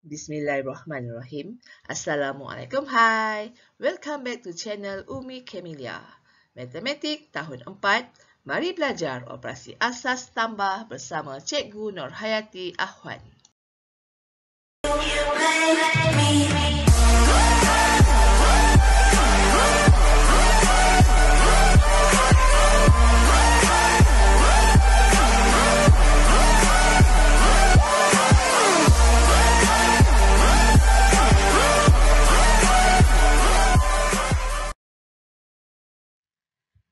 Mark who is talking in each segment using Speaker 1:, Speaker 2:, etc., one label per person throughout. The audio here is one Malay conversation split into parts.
Speaker 1: Bismillahirrahmanirrahim. Assalamualaikum. Hai. Welcome back to channel Umi Kamilia. Matematik tahun 4. Mari belajar operasi asas tambah bersama Cikgu Nurhayati Ahwan. Hai, hai, hai, hai, hai.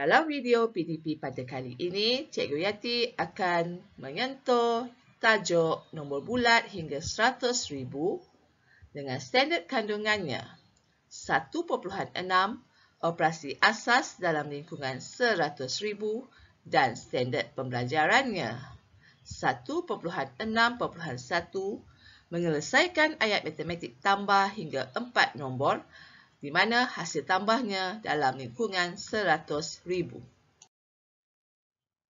Speaker 1: Dalam video PDP pada kali ini, Cikgu Yati akan menyentuh tajuk nombor bulat hingga ribu dengan standard kandungannya 1.6 operasi asas dalam lingkungan ribu dan standard pembelajarannya 1.6.1 menyelesaikan ayat matematik tambah hingga 4 nombor di mana hasil tambahnya dalam lingkungan 100,000.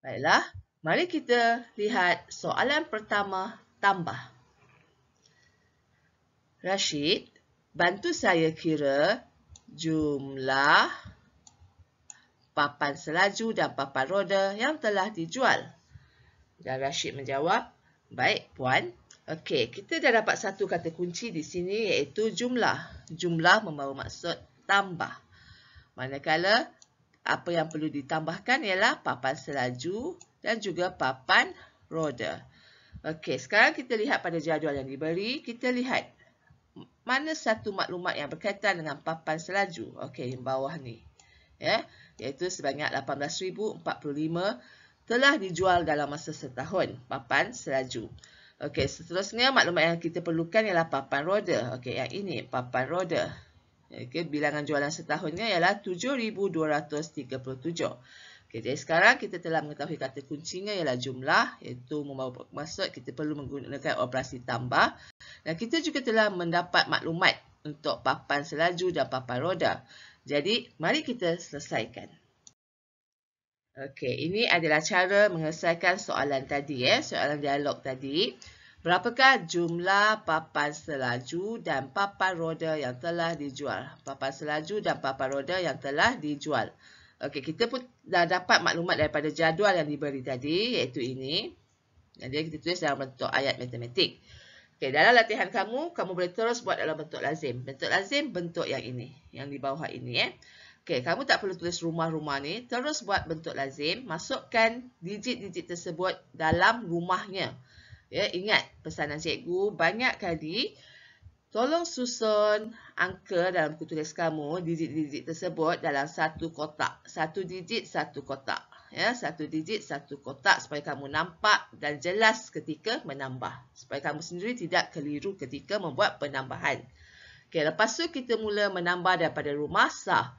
Speaker 1: Baiklah, mari kita lihat soalan pertama tambah. Rashid, bantu saya kira jumlah papan selaju dan papan roda yang telah dijual. Dan Rashid menjawab, baik puan, Okey, kita dah dapat satu kata kunci di sini iaitu jumlah. Jumlah membawa maksud tambah. Manakala apa yang perlu ditambahkan ialah papan selaju dan juga papan roda. Okey, sekarang kita lihat pada jadual yang diberi. Kita lihat mana satu maklumat yang berkaitan dengan papan selaju. Okey, di bawah ni. Ya, iaitu sebanyak 18,045 telah dijual dalam masa setahun papan selaju. Okey, seterusnya maklumat yang kita perlukan ialah papan roda. Okey, yang ini papan roda. Okey, bilangan jualan setahunnya ialah 7237. Okey, jadi sekarang kita telah mengetahui kata kuncinya ialah jumlah iaitu maksud kita perlu menggunakan operasi tambah. Dan kita juga telah mendapat maklumat untuk papan selaju dan papan roda. Jadi, mari kita selesaikan. Okey, ini adalah cara menyelesaikan soalan tadi ya, eh, soalan dialog tadi. Berapakah jumlah papan selaju dan papan roda yang telah dijual? Papan selaju dan papan roda yang telah dijual. Okey, kita pun dah dapat maklumat daripada jadual yang diberi tadi iaitu ini. Jadi kita tulis dalam bentuk ayat matematik. Okey, dalam latihan kamu, kamu boleh terus buat dalam bentuk lazim. Bentuk lazim bentuk yang ini, yang di bawah ini eh. Okay, kamu tak perlu tulis rumah-rumah ni. Terus buat bentuk lazim. Masukkan digit-digit tersebut dalam rumahnya. Ya, ingat pesanan cikgu banyak kali. Tolong susun angka dalam buku kamu, digit-digit tersebut dalam satu kotak. Satu digit, satu kotak. Ya, satu digit, satu kotak supaya kamu nampak dan jelas ketika menambah. Supaya kamu sendiri tidak keliru ketika membuat penambahan. Okay, lepas tu kita mula menambah daripada rumah sah.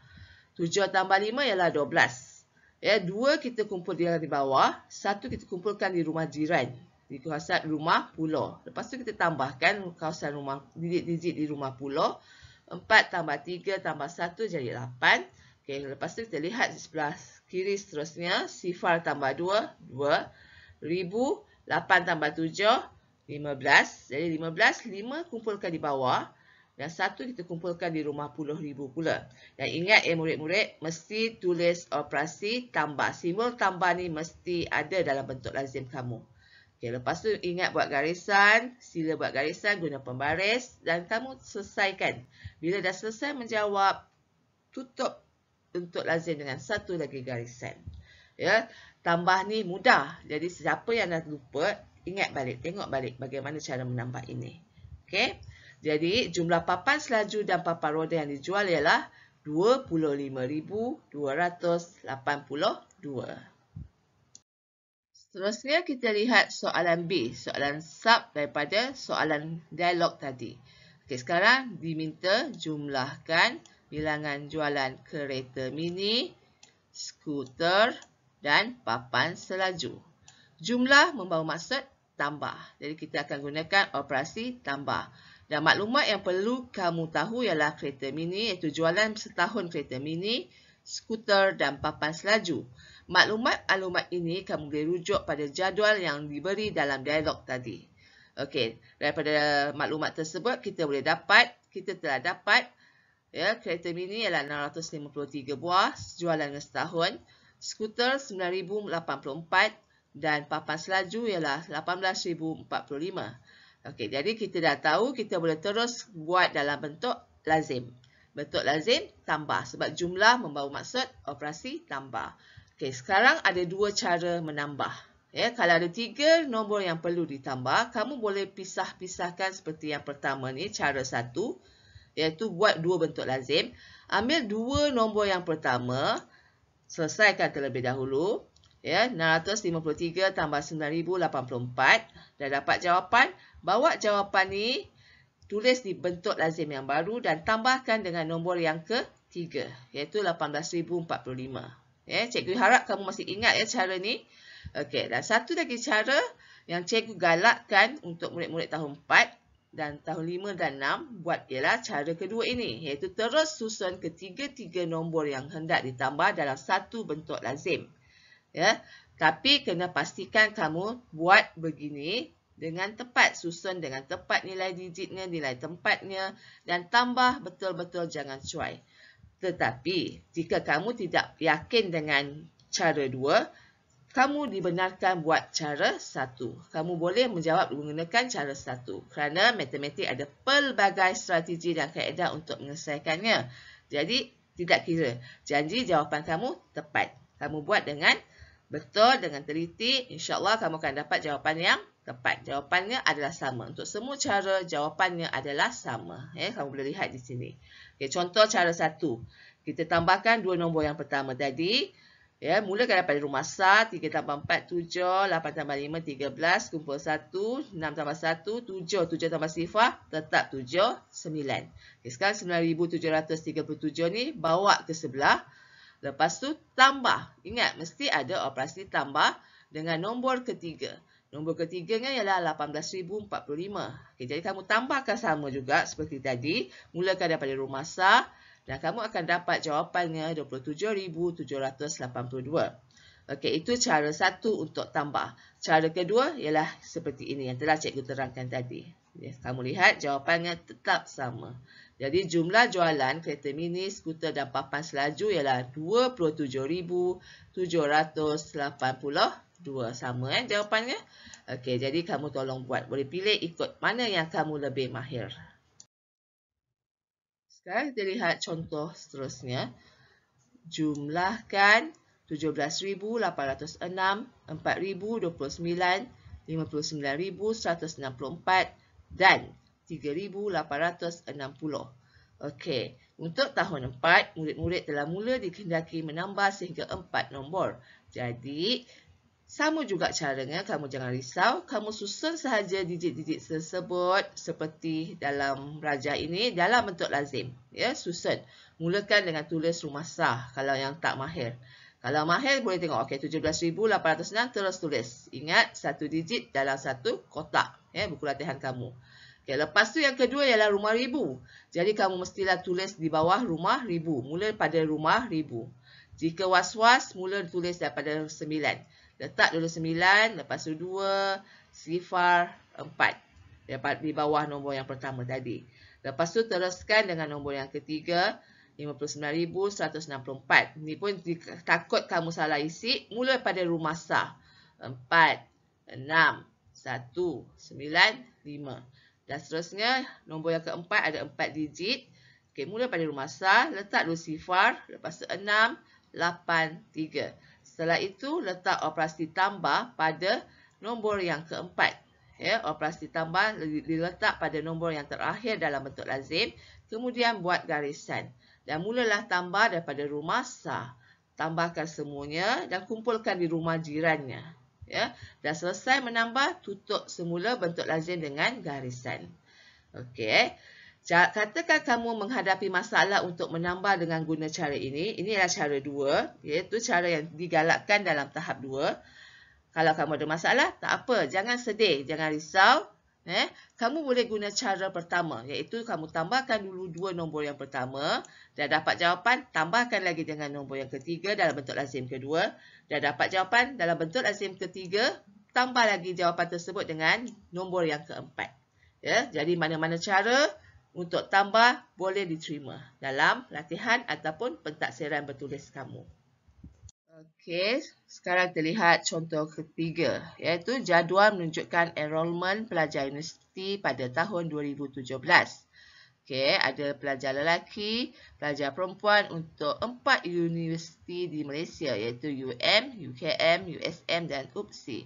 Speaker 1: Tujuh tambah lima ialah dua belas. Ya, dua kita kumpul di di bawah, satu kita kumpulkan di rumah jiran. Di kawasan rumah pulau. Lepas tu kita tambahkan kawasan rumah digit-digit di rumah pulau. Empat tambah tiga tambah satu jadi lapan. Okay, lepas tu kita lihat di sebelah kiri seterusnya. Sifar tambah dua dua Ribu, lapan tambah tujuh lima belas Jadi lima belas lima kumpulkan di bawah dan satu kita kumpulkan di rumah puluh ribu pula. Dan ingat ya murid-murid, mesti tulis operasi tambah. Simbol tambah ni mesti ada dalam bentuk lazim kamu. Okay, lepas tu ingat buat garisan, sila buat garisan guna pembaris dan kamu selesaikan. Bila dah selesai menjawab, tutup untuk lazim dengan satu lagi garisan. Ya, tambah ni mudah. Jadi siapa yang dah lupa, ingat balik, tengok balik bagaimana cara menambah ini. Okay. Jadi, jumlah papan selaju dan papan roda yang dijual ialah 25,282. Seterusnya, kita lihat soalan B, soalan sub daripada soalan dialog tadi. Okay, sekarang diminta jumlahkan bilangan jualan kereta mini, skuter dan papan selaju. Jumlah membawa maksud tambah. Jadi, kita akan gunakan operasi Tambah. Dan maklumat yang perlu kamu tahu ialah kereta mini iaitu jualan setahun kereta mini, skuter dan papan selaju. Maklumat-maklumat ini kamu boleh rujuk pada jadual yang diberi dalam dialog tadi. Okey, daripada maklumat tersebut kita boleh dapat, kita telah dapat ya kereta mini ialah 653 buah jualan setahun, skuter 9084 dan papan selaju ialah 18045. Okey, jadi kita dah tahu kita boleh terus buat dalam bentuk lazim. Bentuk lazim tambah sebab jumlah membawa maksud operasi tambah. Okey, sekarang ada dua cara menambah. Ya, kalau ada tiga nombor yang perlu ditambah, kamu boleh pisah-pisahkan seperti yang pertama ni, cara satu, iaitu buat dua bentuk lazim. Ambil dua nombor yang pertama, selesaikan terlebih dahulu ya 653 tambah 9084 dah dapat jawapan bawa jawapan ni tulis di bentuk lazim yang baru dan tambahkan dengan nombor yang ke 3 iaitu 18045 ya cikgu harap kamu masih ingat ya cara ni okey dan satu lagi cara yang cikgu galakkan untuk murid-murid tahun 4 dan tahun 5 dan 6 buat ialah cara kedua ini iaitu terus susun ketiga-tiga nombor yang hendak ditambah dalam satu bentuk lazim ya tapi kena pastikan kamu buat begini dengan tepat susun dengan tepat nilai digitnya nilai tempatnya dan tambah betul-betul jangan cuai tetapi jika kamu tidak yakin dengan cara dua kamu dibenarkan buat cara satu. Kamu boleh menjawab menggunakan cara satu kerana matematik ada pelbagai strategi dan kaedah untuk menyelesaikannya. Jadi, tidak kira. Janji jawapan kamu tepat. Kamu buat dengan Betul dengan teliti, insyaAllah kamu akan dapat jawapan yang tepat. Jawapannya adalah sama. Untuk semua cara, jawapannya adalah sama. Ya, kamu boleh lihat di sini. Okay, contoh cara satu. Kita tambahkan dua nombor yang pertama tadi. Ya, mulakan daripada rumah sah. 3 tambah 4, 7. 8 tambah 5, 13. Kumpul 1. 6 tambah 1, 7. 7 tambah sifar, tetap 7. 9. Okay, sekarang 9,737 ni bawa ke sebelah. Lepas tu tambah. Ingat, mesti ada operasi tambah dengan nombor ketiga. Nombor ketiganya kan ialah 18,045. Okay, jadi, kamu tambahkan sama juga seperti tadi. Mulakan daripada rumah sah dan kamu akan dapat jawapannya 27,782. Okey, itu cara satu untuk tambah. Cara kedua ialah seperti ini yang telah cikgu terangkan tadi. Ya, kamu lihat jawapannya tetap sama. Jadi jumlah jualan kereta mini, skuter dan papan selaju ialah 27,782 sama eh jawapannya. Okey, jadi kamu tolong buat. Boleh pilih ikut mana yang kamu lebih mahir. Sekarang kita lihat contoh seterusnya. Jumlahkan 17,806, 4,029, 59,164 dan 3,860. Okey, untuk tahun 4, murid-murid telah mula dikendaki menambah sehingga 4 nombor. Jadi, sama juga caranya, kamu jangan risau. Kamu susun sahaja digit-digit tersebut seperti dalam rajah ini dalam bentuk lazim. Ya, susun. Mulakan dengan tulis rumah sah kalau yang tak mahir. Kalau mahir boleh tengok. Okey, 17,806 terus tulis. Ingat, satu digit dalam satu kotak. Ya, buku latihan kamu. Ya, lepas tu yang kedua ialah rumah ribu. Jadi kamu mestilah tulis di bawah rumah ribu. Mula pada rumah ribu. Jika was-was, mula tulis daripada sembilan. Letak dulu sembilan, lepas tu dua, sifar empat. Dapat di bawah nombor yang pertama tadi. Lepas tu teruskan dengan nombor yang ketiga, 59,164. Ini pun takut kamu salah isi, mula pada rumah sah. Empat, enam, satu, sembilan, lima. Dan seterusnya, nombor yang keempat ada empat digit. Okey, mula pada rumasa sah, letak lucifer, lepas tu enam, lapan, tiga. Setelah itu, letak operasi tambah pada nombor yang keempat. Ya, operasi tambah diletak pada nombor yang terakhir dalam bentuk lazim. Kemudian buat garisan. Dan mulalah tambah daripada rumah sah. Tambahkan semuanya dan kumpulkan di rumah jirannya ya. Dah selesai menambah, tutup semula bentuk lazim dengan garisan. Okey. Eh. Katakan kamu menghadapi masalah untuk menambah dengan guna cara ini. Ini adalah cara dua, iaitu cara yang digalakkan dalam tahap dua. Kalau kamu ada masalah, tak apa. Jangan sedih. Jangan risau. Eh, kamu boleh guna cara pertama iaitu kamu tambahkan dulu dua nombor yang pertama Dah dapat jawapan, tambahkan lagi dengan nombor yang ketiga dalam bentuk lazim kedua Dah dapat jawapan dalam bentuk lazim ketiga Tambah lagi jawapan tersebut dengan nombor yang keempat ya, Jadi mana-mana cara untuk tambah boleh diterima dalam latihan ataupun pentaksiran bertulis kamu Okey, sekarang terlihat contoh ketiga iaitu jadual menunjukkan enrolment pelajar universiti pada tahun 2017. Okey, ada pelajar lelaki, pelajar perempuan untuk empat universiti di Malaysia iaitu UM, UKM, USM dan UPSI.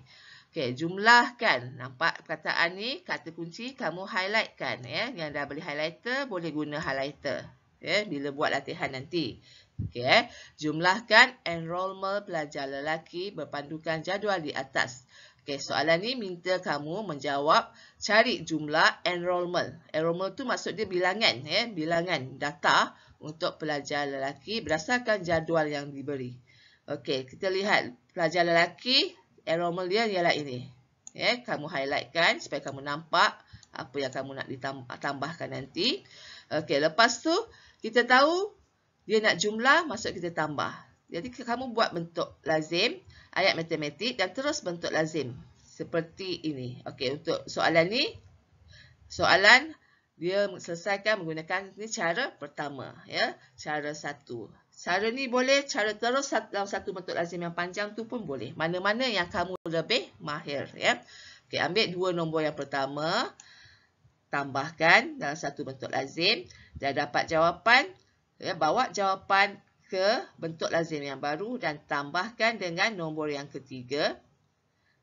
Speaker 1: Okey, jumlahkan. Nampak perkataan ni kata kunci kamu highlightkan ya. Yang dah beli highlighter boleh guna highlighter ya bila buat latihan nanti. Okay, ya, eh? Jumlahkan enrolment pelajar lelaki berpandukan jadual di atas. Okay, soalan ni minta kamu menjawab cari jumlah enrolment. Enrolment tu maksud dia bilangan, eh? bilangan data untuk pelajar lelaki berdasarkan jadual yang diberi. Okey, kita lihat pelajar lelaki enrolment dia ialah ini. Eh, kamu highlightkan supaya kamu nampak apa yang kamu nak ditambahkan nanti. Okey, lepas tu kita tahu dia nak jumlah, masuk kita tambah. Jadi, kamu buat bentuk lazim, ayat matematik dan terus bentuk lazim. Seperti ini. Okey, untuk soalan ni, soalan dia selesaikan menggunakan ni cara pertama. ya, Cara satu. Cara ni boleh, cara terus dalam satu bentuk lazim yang panjang tu pun boleh. Mana-mana yang kamu lebih mahir. ya. Okey, ambil dua nombor yang pertama. Tambahkan dalam satu bentuk lazim. Dah dapat jawapan ya, bawa jawapan ke bentuk lazim yang baru dan tambahkan dengan nombor yang ketiga.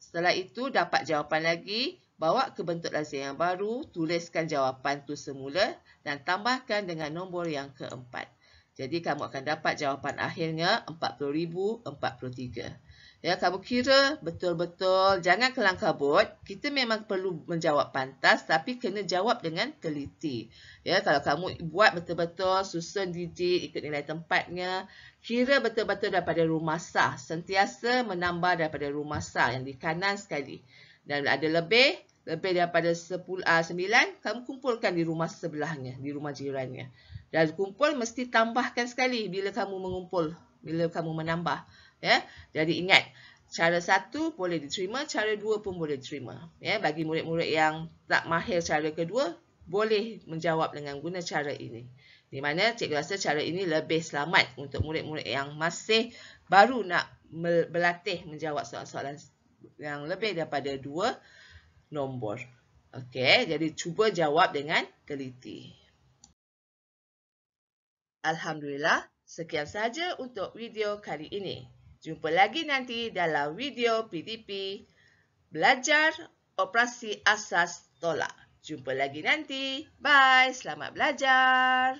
Speaker 1: Setelah itu dapat jawapan lagi, bawa ke bentuk lazim yang baru, tuliskan jawapan tu semula dan tambahkan dengan nombor yang keempat. Jadi kamu akan dapat jawapan akhirnya 40,043. Ya, kamu kira betul-betul jangan kelangkabut. Kita memang perlu menjawab pantas tapi kena jawab dengan teliti. Ya, kalau kamu buat betul-betul susun didik ikut nilai tempatnya, kira betul-betul daripada rumah sah, sentiasa menambah daripada rumah sah yang di kanan sekali. Dan ada lebih, lebih daripada 10 a 9, kamu kumpulkan di rumah sebelahnya, di rumah jirannya. Dan kumpul mesti tambahkan sekali bila kamu mengumpul, bila kamu menambah ya. Jadi ingat cara satu boleh diterima, cara dua pun boleh diterima. Ya, bagi murid-murid yang tak mahir cara kedua boleh menjawab dengan guna cara ini. Di mana cikgu rasa cara ini lebih selamat untuk murid-murid yang masih baru nak berlatih menjawab soalan-soalan yang lebih daripada dua nombor. Okey, jadi cuba jawab dengan teliti. Alhamdulillah, sekian sahaja untuk video kali ini. Jumpa lagi nanti dalam video PDP Belajar Operasi Asas Tolak. Jumpa lagi nanti. Bye. Selamat belajar.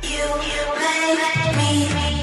Speaker 1: You, you play, play, play, play.